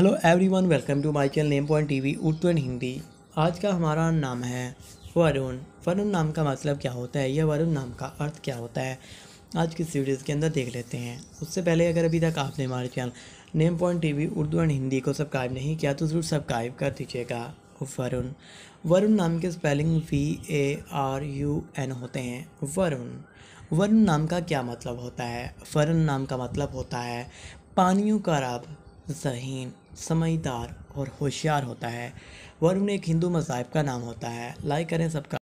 hello everyone welcome to my channel name point TV Urdu and Hindi आज का हमारा नाम है वरुण वरुण नाम का मतलब क्या होता है या वरुण नाम का अर्थ क्या होता है आज की सीरीज़ के अंदर देख लेते हैं उससे पहले अगर अभी तक आपने हमारे channel name point V Urdu and Hindi को सब्सक्राइब नहीं किया तो ज़रूर सब्सक्राइब कर दीजिएगा वरुण वरुण नाम के spelling V A R U N होते हैं वरुण वरुण नाम का क्या मतलब होता है वरुण नाम का मतलब होता है पानियों का रब जहीन समझदार और होशियार होता है वरुण एक हिंदू मजाब का नाम होता है लाइक करें सबका